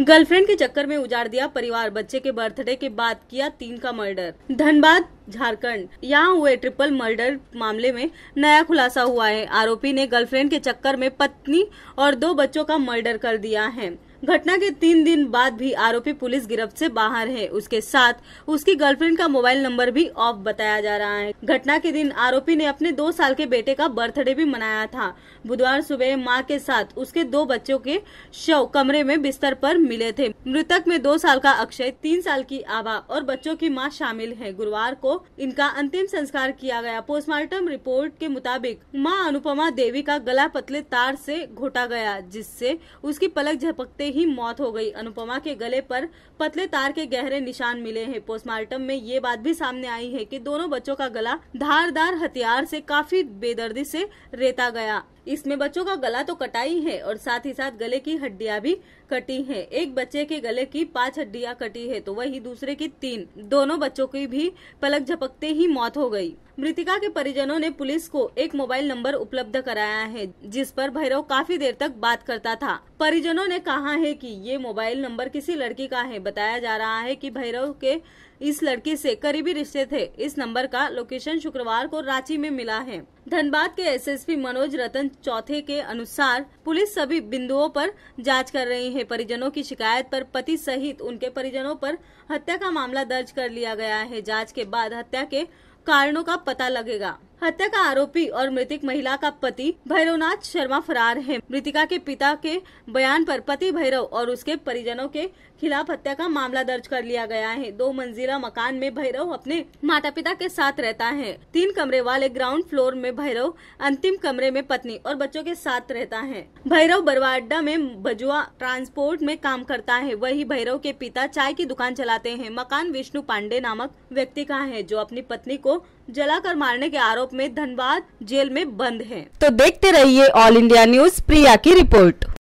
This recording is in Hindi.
गर्लफ्रेंड के चक्कर में उजाड़ दिया परिवार बच्चे के बर्थडे के बाद किया तीन का मर्डर धनबाद झारखंड यहाँ हुए ट्रिपल मर्डर मामले में नया खुलासा हुआ है आरोपी ने गर्लफ्रेंड के चक्कर में पत्नी और दो बच्चों का मर्डर कर दिया है घटना के तीन दिन बाद भी आरोपी पुलिस गिरफ्त से बाहर है उसके साथ उसकी गर्लफ्रेंड का मोबाइल नंबर भी ऑफ बताया जा रहा है घटना के दिन आरोपी ने अपने दो साल के बेटे का बर्थडे भी मनाया था बुधवार सुबह माँ के साथ उसके दो बच्चों के शव कमरे में बिस्तर पर मिले थे मृतक में दो साल का अक्षय तीन साल की आभा और बच्चों की माँ शामिल है गुरुवार को इनका अंतिम संस्कार किया गया पोस्टमार्टम रिपोर्ट के मुताबिक माँ अनुपमा देवी का गला पतले तार से घोटा गया जिससे उसकी पलक झपकते ही मौत हो गई अनुपमा के गले पर पतले तार के गहरे निशान मिले हैं पोस्टमार्टम में ये बात भी सामने आई है कि दोनों बच्चों का गला धारदार हथियार से काफी बेदर्दी से रेता गया इसमें बच्चों का गला तो कटा ही है और साथ ही साथ गले की हड्डियां भी कटी हैं। एक बच्चे के गले की पांच हड्डियां कटी है तो वही दूसरे की तीन दोनों बच्चों की भी पलक झपकते ही मौत हो गई मृतिका के परिजनों ने पुलिस को एक मोबाइल नंबर उपलब्ध कराया है जिस पर भैरव काफी देर तक बात करता था परिजनों ने कहा है कि ये मोबाइल नंबर किसी लड़की का है बताया जा रहा है कि भैरव के इस लड़की से करीबी रिश्ते थे इस नंबर का लोकेशन शुक्रवार को रांची में मिला है धनबाद के एसएसपी मनोज रतन चौथे के अनुसार पुलिस सभी बिंदुओं पर जांच कर रही है परिजनों की शिकायत पर पति सहित उनके परिजनों पर हत्या का मामला दर्ज कर लिया गया है जांच के बाद हत्या के कारणों का पता लगेगा हत्या का आरोपी और मृतक महिला का पति भैरवनाथ शर्मा फरार है मृतिका के पिता के बयान पर पति भैरव और उसके परिजनों के खिलाफ हत्या का मामला दर्ज कर लिया गया है दो मंजिला मकान में भैरव अपने माता पिता के साथ रहता है तीन कमरे वाले ग्राउंड फ्लोर में भैरव अंतिम कमरे में पत्नी और बच्चों के साथ रहता है भैरव बरवाड्डा में बजुआ ट्रांसपोर्ट में काम करता है वही भैरव के पिता चाय की दुकान चलाते हैं मकान विष्णु पांडे नामक व्यक्ति का है जो अपनी पत्नी को जलाकर मारने के आरोप में धनबाद जेल में बंद है तो देखते रहिए ऑल इंडिया न्यूज प्रिया की रिपोर्ट